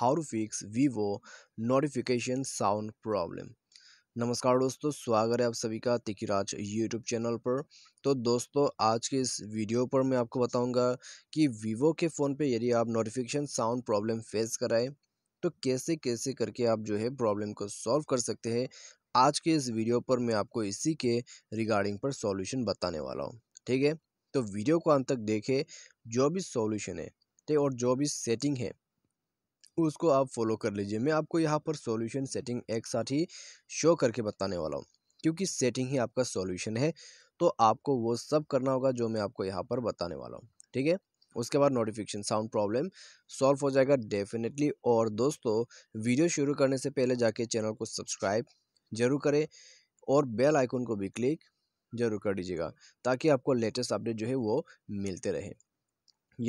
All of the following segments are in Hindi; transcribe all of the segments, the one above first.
how to fix Vivo notification sound problem नमस्कार दोस्तों स्वागत है आप सभी का तिकीराज यूट्यूब चैनल पर तो दोस्तों आज के इस वीडियो पर मैं आपको बताऊंगा कि वीवो के फ़ोन पे यदि आप नोटिफिकेशन साउंड प्रॉब्लम फेस कराएं तो कैसे कैसे करके आप जो है प्रॉब्लम को सॉल्व कर सकते हैं आज के इस वीडियो पर मैं आपको इसी के रिगार्डिंग पर सॉल्यूशन बताने वाला हूँ ठीक है तो वीडियो को अंत तक देखें जो भी सॉल्यूशन है ठीक और जो भी सेटिंग है उसको आप फॉलो कर लीजिए मैं आपको यहाँ पर सॉल्यूशन सेटिंग एक साथ ही शो करके बताने वाला हूँ क्योंकि सेटिंग ही आपका सॉल्यूशन है तो आपको वो सब करना होगा जो मैं आपको यहाँ पर बताने वाला हूँ ठीक है उसके बाद नोटिफिकेशन साउंड प्रॉब्लम सॉल्व हो जाएगा डेफिनेटली और दोस्तों वीडियो शुरू करने से पहले जाके चैनल को सब्सक्राइब जरूर करें और बेल आइकन को भी क्लिक जरूर कर दीजिएगा ताकि आपको लेटेस्ट अपडेट जो है वो मिलते रहे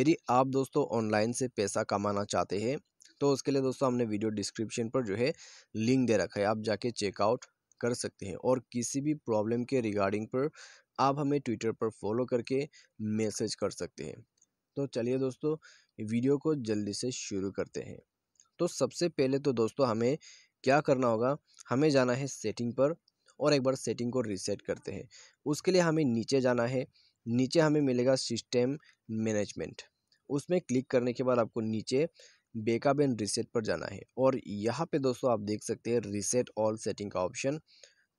यदि आप दोस्तों ऑनलाइन से पैसा कमाना चाहते हैं तो उसके लिए दोस्तों हमने वीडियो डिस्क्रिप्शन पर जो है लिंक दे रखा है आप जाके चेकआउट कर सकते हैं और किसी भी प्रॉब्लम के रिगार्डिंग पर आप हमें ट्विटर पर फॉलो करके मैसेज कर सकते हैं तो चलिए दोस्तों वीडियो को जल्दी से शुरू करते हैं तो सबसे पहले तो दोस्तों हमें क्या करना होगा हमें जाना है सेटिंग पर और एक बार सेटिंग को रीसेट करते हैं उसके लिए हमें नीचे जाना है नीचे हमें मिलेगा सिस्टम मैनेजमेंट उसमें क्लिक करने के बाद आपको नीचे बेकाबेन रिसेट पर जाना है और यहाँ पे दोस्तों आप देख सकते हैं रिसेट ऑल सेटिंग का ऑप्शन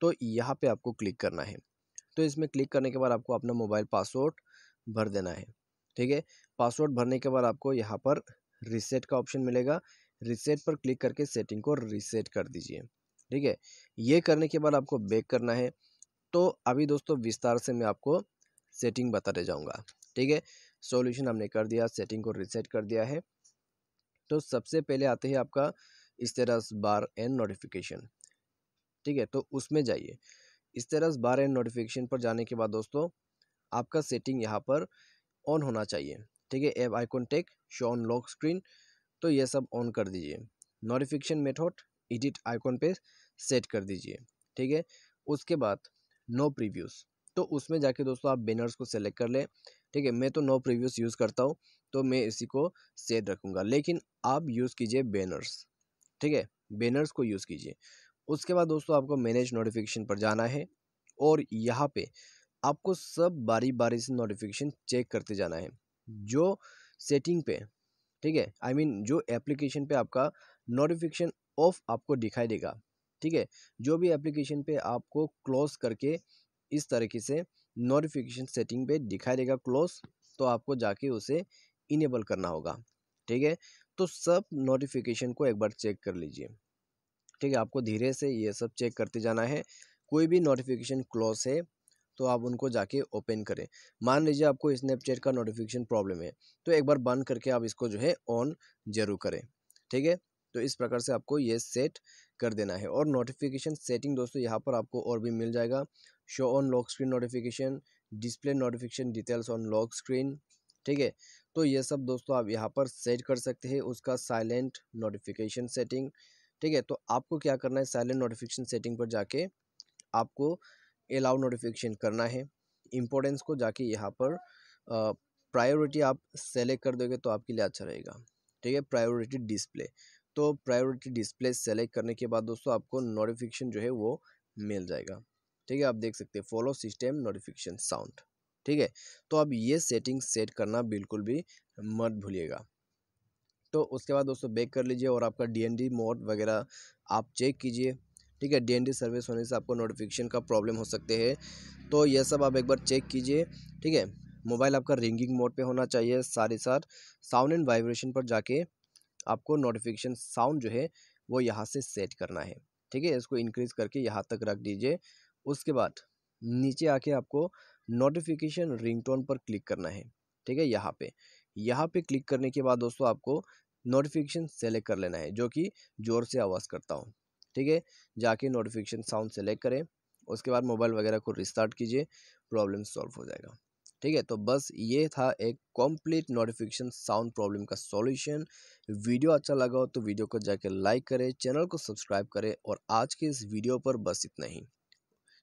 तो यहाँ पे आपको क्लिक करना है तो इसमें क्लिक करने के बाद आपको अपना मोबाइल पासवर्ड भर देना है ठीक है पासवर्ड भरने के बाद आपको यहाँ पर रिसेट का ऑप्शन मिलेगा रिसेट पर क्लिक करके सेटिंग को रिसेट कर दीजिए ठीक है ये करने के बाद आपको बैक करना है तो अभी दोस्तों विस्तार से मैं आपको सेटिंग बताते जाऊँगा ठीक है सॉल्यूशन हमने कर दिया सेटिंग को रिसेट कर दिया है तो सबसे पहले आते हैं आपका इस तरह बार एंड नोटिफिकेशन ठीक है तो उसमें जाइए इस तरह बार एंड नोटिफिकेशन पर जाने के बाद दोस्तों आपका सेटिंग यहाँ पर ऑन होना चाहिए ठीक है app icon take show on lock screen तो ये सब ऑन कर दीजिए नोटिफिकेशन मेथड एडिट आइकॉन पे सेट कर दीजिए ठीक है उसके बाद नो प्रीव्यूज़ तो उसमें जाके दोस्तों आप बैनर्स को सेलेक्ट कर लें ठीक है मैं तो नो प्रीव्यूस यूज़ करता हूँ तो मैं इसी को सेट रखूँगा लेकिन आप यूज़ कीजिए बैनर्स ठीक है बैनर्स को यूज़ कीजिए उसके बाद दोस्तों आपको मैनेज नोटिफिकेशन पर जाना है और यहाँ पे आपको सब बारी बारी से नोटिफिकेशन चेक करते जाना है जो सेटिंग पे ठीक है आई मीन जो एप्लीकेशन पे आपका नोटिफिकेशन ऑफ आपको दिखाई देगा ठीक है जो भी एप्लीकेशन पे आपको क्लोज करके इस तरीके से नोटिफिकेशन सेटिंग पे दिखाई देगा क्लोज तो आपको जाके उसे इनेबल करना होगा ठीक है तो सब नोटिफिकेशन को एक बार चेक कर लीजिए ठीक है आपको धीरे से ये सब चेक करते जाना है कोई भी नोटिफिकेशन क्लोज है तो आप उनको जाके ओपन करें मान लीजिए आपको स्नैपचैट का नोटिफिकेशन प्रॉब्लम है तो एक बार बंद करके आप इसको जो है ऑन जरूर करें ठीक है तो इस प्रकार से आपको ये सेट कर देना है और नोटिफिकेशन सेटिंग दोस्तों यहाँ पर आपको और भी मिल जाएगा show on lock screen notification display notification details on lock screen ठीक है तो ये सब दोस्तों आप यहाँ पर सेट कर सकते हैं उसका साइलेंट नोटिफिकेशन सेटिंग ठीक है तो आपको क्या करना है साइलेंट नोटिफिकेशन सेटिंग पर जाके आपको अलाउ नोटिफिकेशन करना है इम्पोर्टेंस को जाके यहाँ पर प्रायोरिटी आप सेलेक्ट कर दोगे तो आपके लिए अच्छा रहेगा ठीक है प्रायोरिटी डिस्प्ले तो प्रायोरिटी डिस्प्ले सेलेक्ट करने के बाद दोस्तों आपको नोटिफिकेशन जो है वो मिल जाएगा ठीक है आप देख सकते हैं फॉलो सिस्टम नोटिफिकेशन साउंड ठीक है तो आप ये सेटिंग सेट करना बिल्कुल भी मत भूलिएगा तो उसके बाद दोस्तों बैक कर लीजिए और आपका डी मोड वगैरह आप चेक कीजिए ठीक है डी सर्विस होने से आपको नोटिफिकेशन का प्रॉब्लम हो सकते हैं तो ये सब आप एक बार चेक कीजिए ठीक है मोबाइल आपका रिंगिंग मोड पे होना चाहिए सारे साथ साउंड एंड वाइब्रेशन पर जाके आपको नोटिफिकेशन साउंड जो है वो यहाँ से सेट करना है ठीक है इसको इंक्रीज़ करके यहाँ तक रख दीजिए उसके बाद नीचे आके आपको नोटिफिकेशन रिंगटोन पर क्लिक करना है ठीक है यहाँ पे यहाँ पे क्लिक करने के बाद दोस्तों आपको नोटिफिकेशन सेलेक्ट कर लेना है जो कि ज़ोर से आवाज़ करता हूँ ठीक है जाके नोटिफिकेशन साउंड सेलेक्ट करें उसके बाद मोबाइल वगैरह को रिस्टार्ट कीजिए प्रॉब्लम सॉल्व हो जाएगा ठीक है तो बस ये था एक कॉम्प्लीट नोटिफिकेशन साउंड प्रॉब्लम का सॉल्यूशन वीडियो अच्छा लगा हो तो वीडियो को जाके लाइक करें चैनल को सब्सक्राइब करें और आज के इस वीडियो पर बस इतना ही